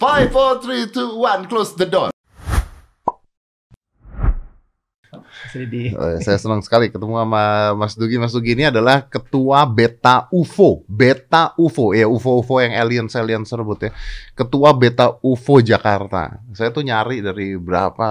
Five, four, three, two, one, close the door. Oh, ya, saya senang sekali ketemu sama Mas Dugi. Mas Dugi ini adalah ketua Beta UFO, Beta UFO ya UFO UFO yang alien alien serbut ya. Ketua Beta UFO Jakarta. Saya tuh nyari dari berapa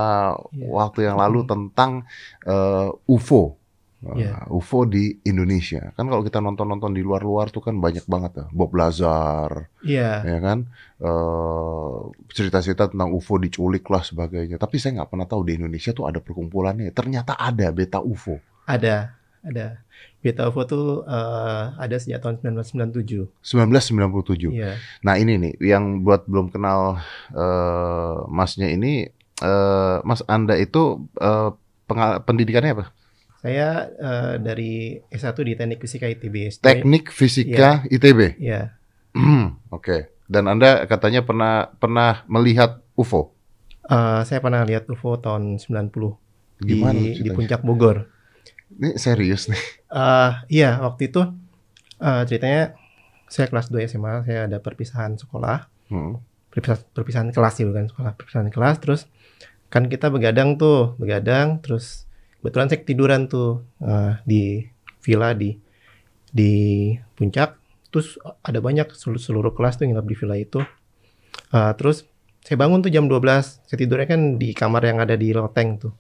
iya. waktu yang lalu tentang uh, eh, UFO yeah. Iya. UFO di Indonesia. Kan kalau kita nonton-nonton di luar-luar tuh kan banyak banget ya. Bob Lazar, yeah. ya kan, cerita eh, cerita-cerita tentang UFO diculik lah sebagainya. Tapi saya nggak pernah tahu di Indonesia tuh ada perkumpulannya. Ternyata ada beta UFO. Ada, ada. Beta UFO tuh uh, ada sejak tahun 1997. 1997. Yeah. Nah ini nih yang buat belum kenal uh, masnya ini, uh, mas Anda itu uh, pendidikannya apa? Saya uh, dari S1 di Teknik Fisika ITB. Teknik Fisika ya. ITB. Iya. iya. Hmm, oke. Okay. Dan Anda katanya pernah pernah melihat UFO? Uh, eh, saya pernah lihat UFO tahun 90 Gimana di, ceritanya? di puncak Bogor. Ini serius nih. Uh, iya, waktu itu uh, ceritanya saya kelas 2 SMA, saya ada perpisahan sekolah. Hmm. Perpisahan, perpisahan kelas sih bukan sekolah, perpisahan kelas terus kan kita begadang tuh, begadang terus kebetulan saya tiduran tuh uh, di villa di di puncak terus ada banyak seluruh, seluruh kelas tuh nginap di villa itu uh, terus saya bangun tuh jam 12 saya tidurnya kan di kamar yang ada di loteng tuh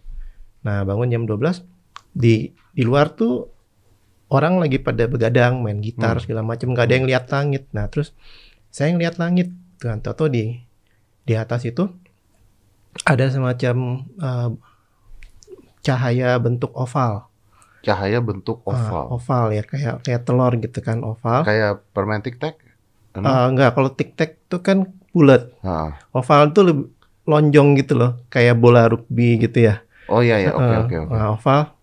nah bangun jam 12 di di luar tuh orang lagi pada begadang main gitar hmm. segala macam Gak ada yang lihat langit nah terus saya ngeliat langit tuh atau di di atas itu ada semacam uh, cahaya bentuk oval. Cahaya bentuk ah, oval. Uh, oval ya kayak kayak telur gitu kan oval. Kayak permen tek, Uh, ah, enggak, kalau tik tek itu kan bulat. Uh. Oval itu lebih lonjong gitu loh, kayak bola rugby gitu ya. Oh iya iya oke oke oke. oval.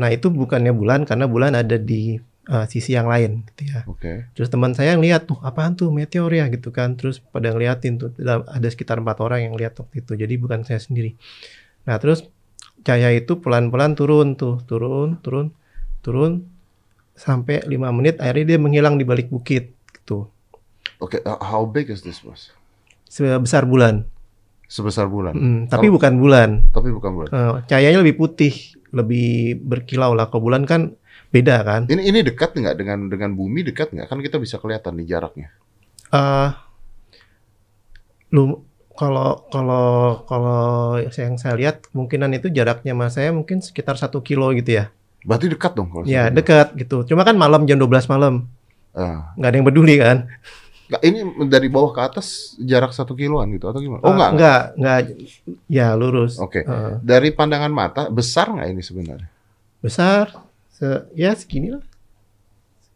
Nah, itu bukannya bulan karena bulan ada di uh, sisi yang lain gitu ya. Oke. Okay. Terus teman saya ngeliat tuh apaan tuh meteor ya gitu kan. Terus pada ngeliatin tuh ada sekitar empat orang yang lihat waktu itu. Jadi bukan saya sendiri. Nah, terus cahaya itu pelan-pelan turun tuh, turun, turun, turun sampai lima menit akhirnya dia menghilang di balik bukit gitu. Oke, okay, uh, how big is this was? Sebesar bulan. Sebesar bulan. Mm, tapi Kalau, bukan bulan. Tapi bukan bulan. Uh, cahayanya lebih putih, lebih berkilau lah. Kalau bulan kan beda kan. Ini ini dekat nggak dengan dengan bumi dekat nggak? Kan kita bisa kelihatan di jaraknya. Uh, lu kalau kalau kalau yang saya lihat kemungkinan itu jaraknya mas saya mungkin sekitar satu kilo gitu ya. Berarti dekat dong kalau. Ya dekat gitu. Cuma kan malam jam 12 malam. Ah. Nggak ada yang peduli kan. Nah, ini dari bawah ke atas jarak satu kiloan gitu atau gimana? Oh uh, eh, enggak, enggak, enggak, ya lurus. Oke. Okay. Uh. Eh. Dari pandangan mata besar nggak ini sebenarnya? Besar, se ya segini lah.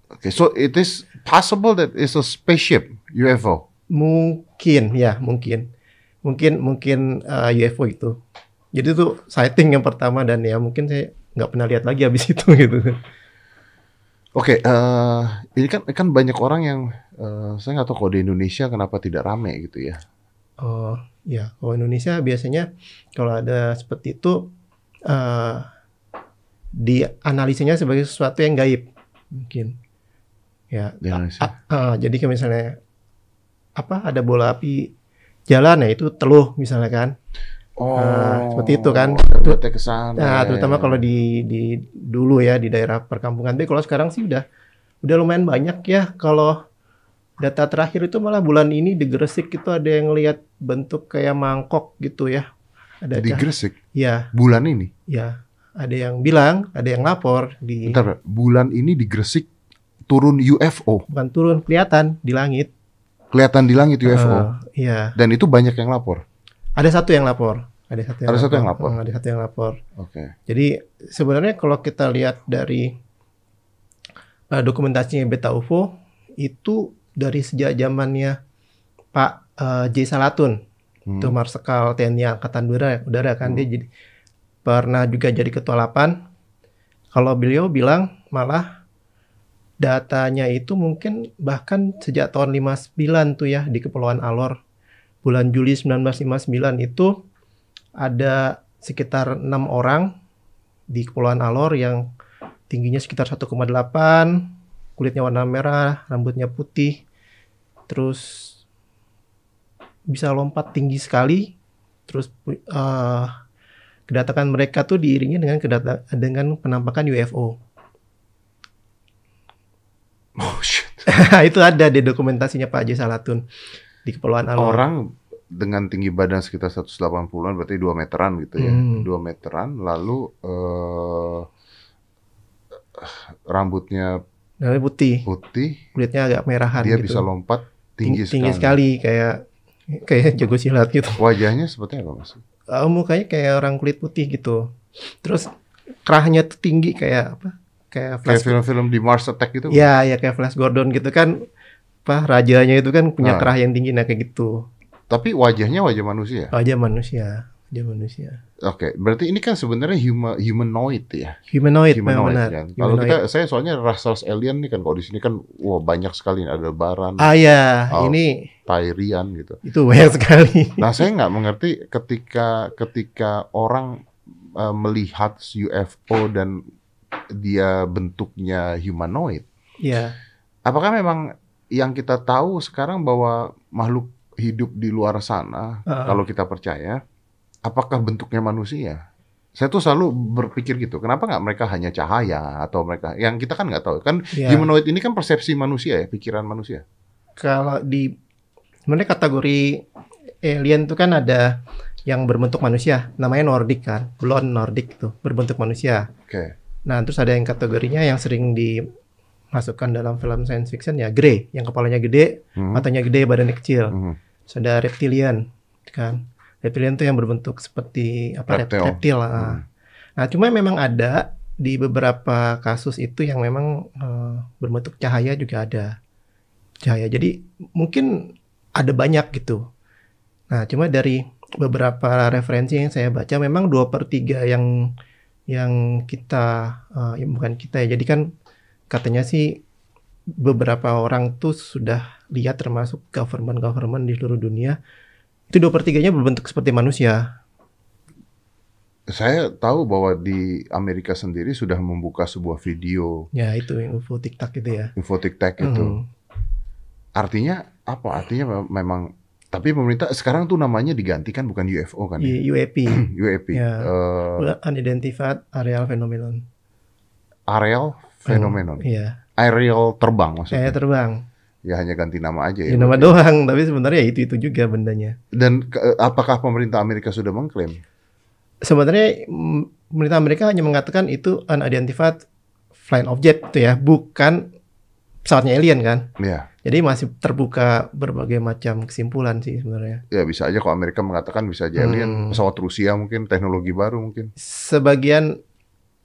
Oke, okay, so it is possible that it's a spaceship UFO. Mungkin, ya mungkin mungkin mungkin uh, eh, UFO itu. Jadi itu sighting yang pertama dan ya mungkin saya nggak pernah lihat lagi habis itu gitu. Oke, okay, uh, eh, ini kan kan banyak orang yang uh, saya nggak tahu kalau di Indonesia kenapa tidak rame gitu ya. Oh uh, ya, kalau Indonesia biasanya kalau ada seperti itu uh, analisinya sebagai sesuatu yang gaib mungkin. Ya. Di Uh, uh, jadi kayak misalnya apa ada bola api jalan ya itu teluh misalnya kan. Oh, nah, seperti itu kan. Kesana, nah, ya, terutama ya. kalau di di dulu ya di daerah perkampungan. Tapi kalau sekarang sih udah udah lumayan banyak ya kalau data terakhir itu malah bulan ini di Gresik itu ada yang lihat bentuk kayak mangkok gitu ya. Ada di Gresik. Ya. Bulan ini. Ya. Ada yang bilang, ada yang lapor di Bentar, bulan ini di Gresik turun UFO. Bukan turun, kelihatan di langit kelihatan di langit eh, UFO. Uh, iya. Dan itu banyak yang lapor. Ada satu yang lapor. Ada satu yang ada lapor. Satu yang lapor. Hmm, ada satu yang lapor. Oke. Okay. Jadi sebenarnya kalau kita lihat dari uh, dokumentasinya Beta UFO itu dari sejak zamannya Pak uh, J Salatun, hmm. itu Marsekal TNI Angkatan Udara, udara kan hmm. dia jadi pernah juga jadi ketua Lapan. Kalau beliau bilang malah datanya itu mungkin bahkan sejak tahun 59 tuh ya di Kepulauan Alor. Bulan Juli 1959 itu ada sekitar enam orang di Kepulauan Alor yang tingginya sekitar 1,8, kulitnya warna merah, rambutnya putih, terus bisa lompat tinggi sekali, terus uh, kedatangan mereka tuh diiringi dengan dengan penampakan UFO. Oh itu ada di dokumentasinya Pak Haji Salatun di Kepulauan Alor. Orang dengan tinggi badan sekitar 180-an berarti 2 meteran gitu ya. Hmm. 2 meteran lalu uh, rambutnya rambutnya putih. Putih. Kulitnya agak merahan Dia gitu. bisa lompat tinggi, tinggi sekali. sekali kayak kayak jago silat gitu. Wajahnya seperti apa Mas? Uh, mukanya kayak orang kulit putih gitu. Terus kerahnya tuh tinggi kayak apa? kayak Flash kayak film-film di Mars Attack gitu. Iya, ya kayak Flash Gordon gitu kan apa rajanya itu kan punya nah. kerah yang tinggi nah kayak gitu. Tapi wajahnya wajah manusia. Wajah manusia, wajah manusia. Oke, okay. berarti ini kan sebenarnya human, humanoid ya. Humanoid, humanoid benar. Kan? Kalau kita saya soalnya ras alien nih kan kalau di sini kan wah banyak sekali ada baran. Ah ya, oh, ini Tyrian gitu. Itu banyak sekali. Nah, saya nggak mengerti ketika ketika orang eh, melihat UFO dan dia bentuknya humanoid. Iya. Apakah memang yang kita tahu sekarang bahwa makhluk hidup di luar sana, uh. kalau kita percaya, apakah bentuknya manusia? Saya tuh selalu berpikir gitu, kenapa nggak mereka hanya cahaya atau mereka yang kita kan nggak tahu kan yeah. humanoid ini kan persepsi manusia ya, pikiran manusia. Kalau di mana kategori alien tuh kan ada yang berbentuk manusia, namanya Nordic kan, blond Nordic tuh berbentuk manusia. Oke. Okay. Nah, terus ada yang kategorinya yang sering dimasukkan dalam film science fiction ya grey, yang kepalanya gede, hmm. matanya gede, badannya kecil. Hmm. Terus ada reptilian, kan? Reptilian itu yang berbentuk seperti apa reptil. reptil ah. hmm. Nah, cuma memang ada di beberapa kasus itu yang memang uh, berbentuk cahaya juga ada. Cahaya. Jadi mungkin ada banyak gitu. Nah, cuma dari beberapa referensi yang saya baca memang dua per tiga yang yang kita uh, ya bukan kita ya jadi kan katanya sih beberapa orang tuh sudah lihat termasuk government-government di seluruh dunia itu dua pertiganya berbentuk seperti manusia saya tahu bahwa di Amerika sendiri sudah membuka sebuah video. Ya itu info TikTok itu ya. Info TikTok itu. Mm. Artinya apa? Artinya memang tapi pemerintah sekarang tuh namanya digantikan bukan UFO kan? Ya? Iya, UAP. UAP. Ya. Uh, Unidentified Aerial Phenomenon. Aerial hmm, Phenomenon. Iya. aerial terbang maksudnya. Aerial terbang. Ya hanya ganti nama aja ya. ya nama ya? doang, tapi sebenarnya itu itu juga bendanya. Dan eh, apakah pemerintah Amerika sudah mengklaim? Sebenarnya mm, pemerintah Amerika hanya mengatakan itu unidentified flying object tuh ya, bukan pesawatnya alien kan? Iya. Jadi masih terbuka berbagai macam kesimpulan sih sebenarnya. Ya bisa aja kalau Amerika mengatakan bisa jadian alien, hmm. pesawat Rusia mungkin, teknologi baru mungkin. Sebagian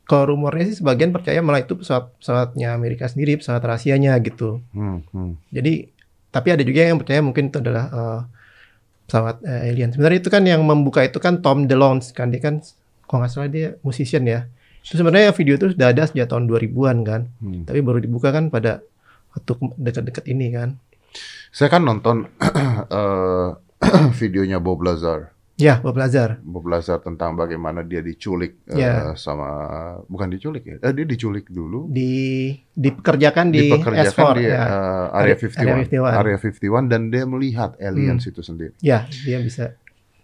kalau rumornya sih sebagian percaya malah itu pesawat pesawatnya Amerika sendiri, pesawat rahasianya gitu. Hmm, hmm. Jadi tapi ada juga yang percaya mungkin itu adalah uh, pesawat uh, alien. Sebenarnya itu kan yang membuka itu kan Tom DeLonge kan dia kan kalau nggak salah dia musician ya. Itu sebenarnya video itu sudah ada sejak tahun 2000-an kan. Hmm. Tapi baru dibuka kan pada waktu dekat-dekat ini kan. Saya kan nonton eh, videonya Bob Lazar. Ya, Bob Lazar. Bob Lazar tentang bagaimana dia diculik eh, ya. sama bukan diculik ya, eh, dia diculik dulu. Di dipekerjakan di dipekerjakan S4, di ya. uh, area 51, area 51, Area 51 dan dia melihat aliens hmm. itu sendiri. Ya, dia bisa.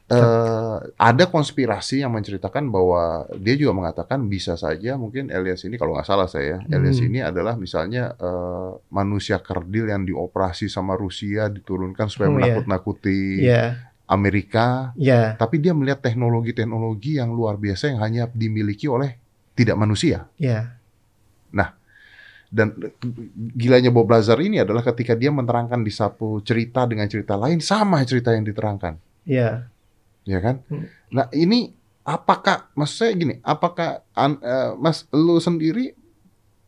Uh, ada konspirasi yang menceritakan bahwa dia juga mengatakan bisa saja mungkin Elias ini kalau nggak salah saya ya, hmm. Elias ini adalah misalnya uh, manusia kerdil yang dioperasi sama Rusia diturunkan supaya oh, iya. menakut-nakuti yeah. Amerika, yeah. tapi dia melihat teknologi-teknologi yang luar biasa yang hanya dimiliki oleh tidak manusia. Yeah. Nah, dan gilanya Bob Lazar ini adalah ketika dia menerangkan disapu cerita dengan cerita lain sama cerita yang diterangkan. Yeah ya kan? Hmm. Nah ini apakah maksud saya gini, apakah uh, Mas lu sendiri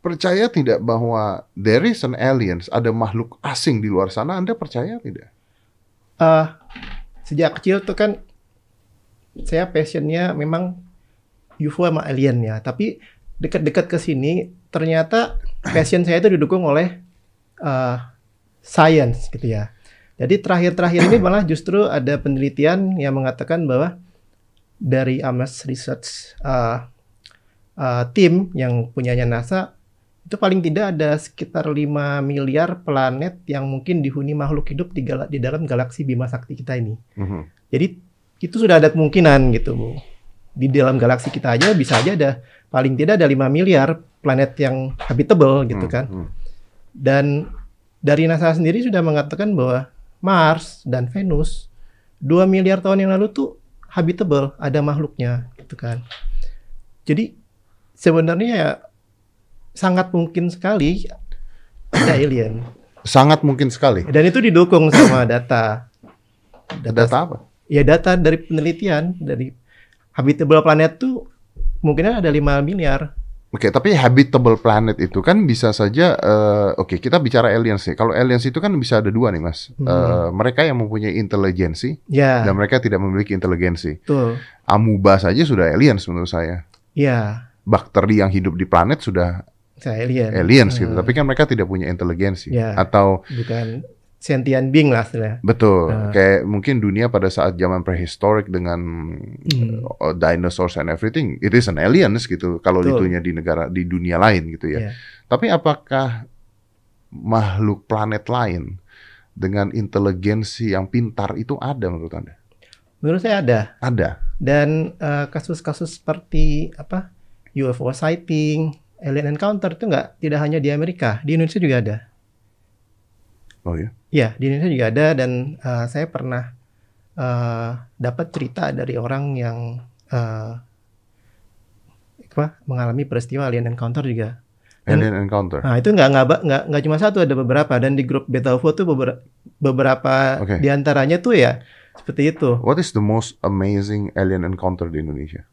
percaya tidak bahwa there is an aliens, ada makhluk asing di luar sana? Anda percaya tidak? Uh, sejak kecil tuh kan saya passionnya memang UFO sama alien ya, tapi dekat-dekat ke sini ternyata passion saya itu didukung oleh uh, science gitu ya. Jadi terakhir-terakhir ini malah justru ada penelitian yang mengatakan bahwa dari Ames Research uh, uh, Team yang punyanya NASA itu paling tidak ada sekitar 5 miliar planet yang mungkin dihuni makhluk hidup di, gal di dalam galaksi Bima Sakti kita ini. Mm -hmm. Jadi itu sudah ada kemungkinan gitu, Bu. Di dalam galaksi kita aja bisa aja ada paling tidak ada 5 miliar planet yang habitable gitu mm-hmm. kan. Mm -hmm. Dan dari NASA sendiri sudah mengatakan bahwa Mars dan Venus 2 miliar tahun yang lalu tuh habitable, ada makhluknya gitu kan. Jadi sebenarnya ya sangat mungkin sekali ada alien. Sangat mungkin sekali. Dan itu didukung sama data. Data, data apa? Ya data dari penelitian dari habitable planet tuh mungkin ada 5 miliar Oke, okay, tapi habitable planet itu kan bisa saja, uh, oke okay, kita bicara aliens ya. Kalau aliens itu kan bisa ada dua nih mas. Hmm. Uh, mereka yang mempunyai intelijensi yeah. dan mereka tidak memiliki intelijensi. Amuba saja sudah aliens menurut saya. Yeah. Bakteri yang hidup di planet sudah alien. aliens gitu. hmm. gitu. Tapi kan mereka tidak punya intelijensi. Yeah. Atau bukan Sentian Bing lah sebenarnya. Betul. Uh. Kayak mungkin dunia pada saat zaman prehistoric dengan hmm. Eh, oh, dinosaurs and everything, it is an aliens gitu. Kalau ditunya di negara di dunia lain gitu ya. Yeah. Tapi apakah makhluk planet lain dengan inteligensi yang pintar itu ada menurut Anda? Menurut saya ada. Ada. Dan eh, kasus-kasus uh, seperti apa? UFO sighting, alien encounter itu enggak tidak hanya di Amerika, di Indonesia juga ada. Oh ya? Iya di Indonesia juga ada dan uh, saya pernah uh, dapat cerita dari orang yang uh, apa mengalami peristiwa alien encounter juga. Dan, alien encounter. Nah itu nggak nggak nggak cuma satu ada beberapa dan di grup Beta UFO tuh beberapa beberapa okay. diantaranya tuh ya seperti itu. What is the most amazing alien encounter di Indonesia?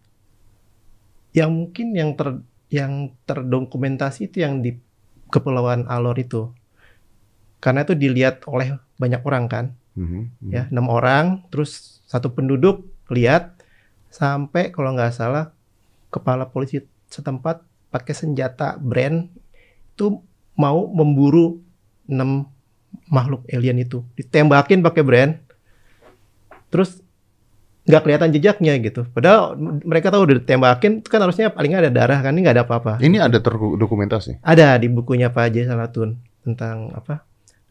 Yang mungkin yang ter yang terdokumentasi itu yang di Kepulauan Alor itu karena itu dilihat oleh banyak orang kan mm-hmm. ya enam orang terus satu penduduk lihat sampai kalau nggak salah kepala polisi setempat pakai senjata brand itu mau memburu enam makhluk alien itu ditembakin pakai brand terus nggak kelihatan jejaknya gitu. Padahal mereka tahu ditembakin, itu kan harusnya paling ada darah kan, ini nggak ada apa-apa. Ini ada terdokumentasi? Ada di bukunya Pak Haji Salatun tentang apa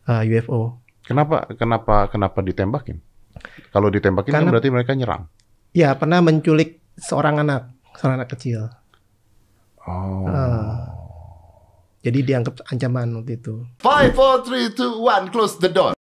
uh, ah, UFO. Kenapa kenapa kenapa ditembakin? Kalau ditembakin kan Karena, kan berarti mereka nyerang. Ya pernah menculik seorang anak, seorang anak kecil. Oh. Uh, jadi dianggap ancaman waktu itu. Five, four, three, two, one, close the door.